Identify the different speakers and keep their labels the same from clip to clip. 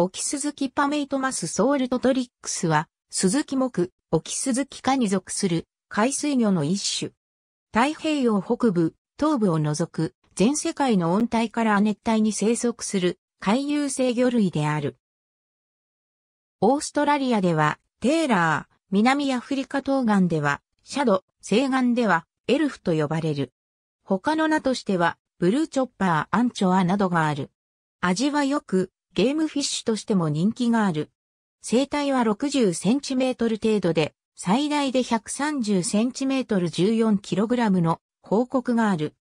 Speaker 1: オキスズキパメイトマスソウルトトリックスは、スズキ木、オキスズキ科に属する海水魚の一種。太平洋北部、東部を除く全世界の温帯から亜熱帯に生息する海遊性魚類である。オーストラリアではテーラー、南アフリカ東岸ではシャド、西岸ではエルフと呼ばれる。他の名としてはブルーチョッパー、アンチョアなどがある。味はよくゲームフィッシュとしても人気がある。生体は 60cm 程度で、最大で 130cm14kg の報告がある。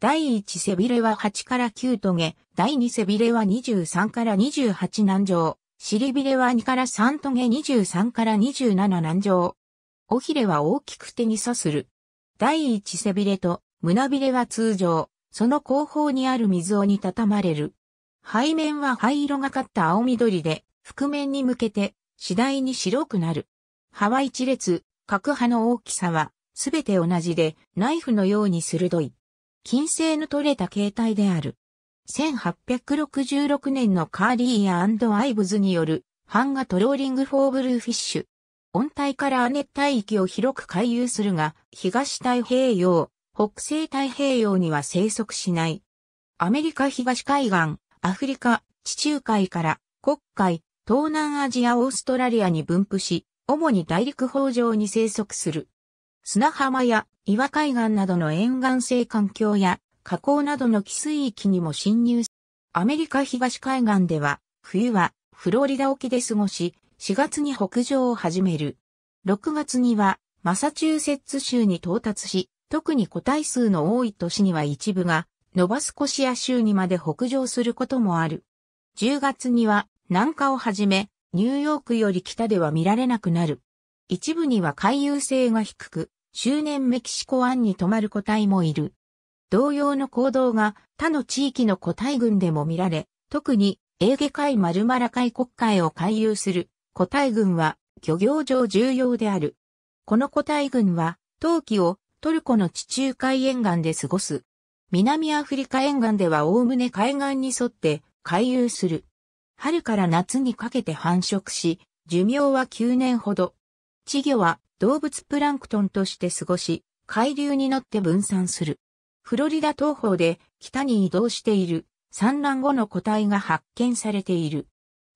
Speaker 1: 第1背びれは8から9トゲ、第2背びれは23から28南上、尻びれは2から3トゲ23から27南上。尾ひれは大きく手に刺する。第1背びれと胸びれは通常、その後方にある水をた畳まれる。背面は灰色がかった青緑で、覆面に向けて次第に白くなる。葉は一列、各葉の大きさはすべて同じでナイフのように鋭い。金星の取れた形態である。1866年のカーリーアイブズによる版画トローリングフォーブルーフィッシュ。温帯から亜熱帯域を広く回遊するが、東太平洋、北西太平洋には生息しない。アメリカ東海岸、アフリカ、地中海から黒海、東南アジアオーストラリアに分布し、主に大陸法上に生息する。砂浜や岩海岸などの沿岸性環境や河口などの寄水域にも侵入アメリカ東海岸では、冬はフロリダ沖で過ごし、4月に北上を始める。6月にはマサチューセッツ州に到達し、特に個体数の多い都市には一部がノバスコシア州にまで北上することもある。10月には南下をはじめ、ニューヨークより北では見られなくなる。一部には回遊性が低く、周年メキシコ湾に泊まる個体もいる。同様の行動が他の地域の個体群でも見られ、特にエーゲ海マルマラ海国海を回遊する個体群は漁業上重要である。この個体群は冬季をトルコの地中海沿岸で過ごす南アフリカ沿岸では概ね海岸に沿って回遊する。春から夏にかけて繁殖し、寿命は9年ほど。稚魚は動物プランクトンとして過ごし、海流に乗って分散する。フロリダ東方で北に移動している産卵後の個体が発見されている。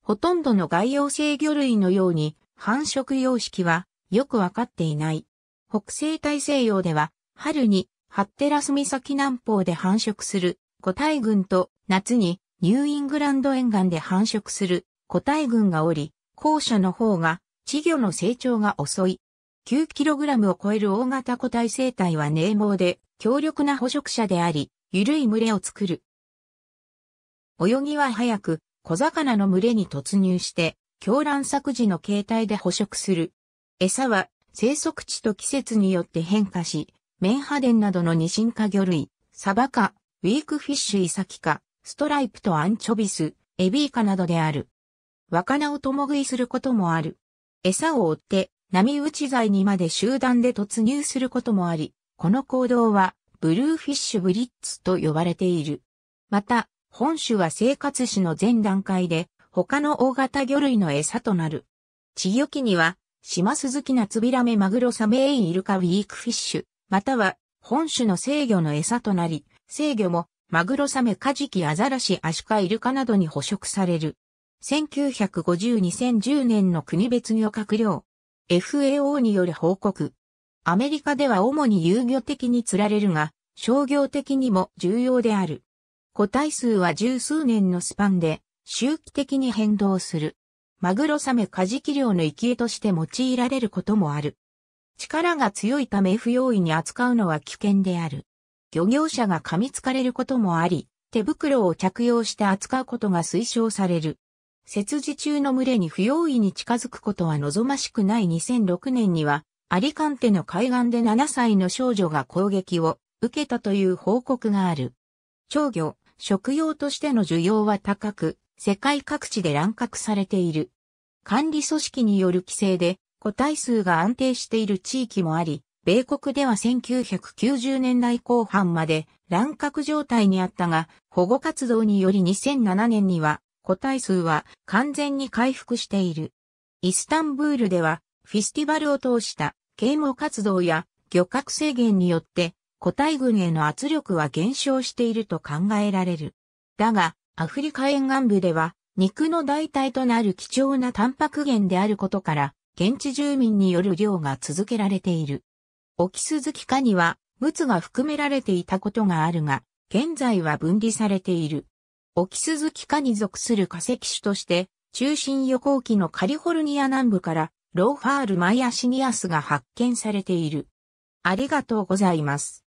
Speaker 1: ほとんどの外洋生魚類のように繁殖様式はよくわかっていない。北西大西洋では春にハッテラス岬南方で繁殖する個体群と夏にニューイングランド沿岸で繁殖する個体群がおり、後者の方が稚魚の成長が遅い。9kg を超える大型個体生態は冷毛で強力な捕食者であり、緩い群れを作る。泳ぎは早く、小魚の群れに突入して、狂乱作時の形態で捕食する。餌は生息地と季節によって変化し、メンハデンなどのニシン魚類、サバ科、ウィークフィッシュイサキ科、ストライプとアンチョビス、エビイカなどである。若菜を共食いすることもある。餌を追って、波打ち剤にまで集団で突入することもあり、この行動は、ブルーフィッシュブリッツと呼ばれている。また、本種は生活史の全段階で、他の大型魚類の餌となる。稚魚期には、島鈴木ナツビラメマグロサメエイイルカウィークフィッシュ、または本種の制御の餌となり、制御もマグロサメカジキアザラシアシカイルカなどに捕食される。1950-2010年の国別漁獲量 FAO による報告。アメリカでは主に遊魚的に釣られるが、商業的にも重要である。個体数は十数年のスパンで周期的に変動する。マグロサメカジキ漁の生き餌として用いられることもある。力が強いため不用意に扱うのは危険である。漁業者が噛みつかれることもあり、手袋を着用して扱うことが推奨される。設置中の群れに不用意に近づくことは望ましくない2006年には、アリカンテの海岸で7歳の少女が攻撃を受けたという報告がある。長魚、食用としての需要は高く、世界各地で乱獲されている。管理組織による規制で個体数が安定している地域もあり、米国では1990年代後半まで乱獲状態にあったが、保護活動により2007年には個体数は完全に回復している。イスタンブールではフィスティバルを通した啓蒙活動や漁獲制限によって個体群への圧力は減少していると考えられる。だが、アフリカ沿岸部では肉の代替となる貴重なタンパク源であることから、現地住民による漁が続けられている。オキスズキ科には、ムツが含められていたことがあるが、現在は分離されている。オキスズキ科に属する化石種として、中心予行期のカリフォルニア南部から、ローファール・マイアシニアスが発見されている。ありがとうございます。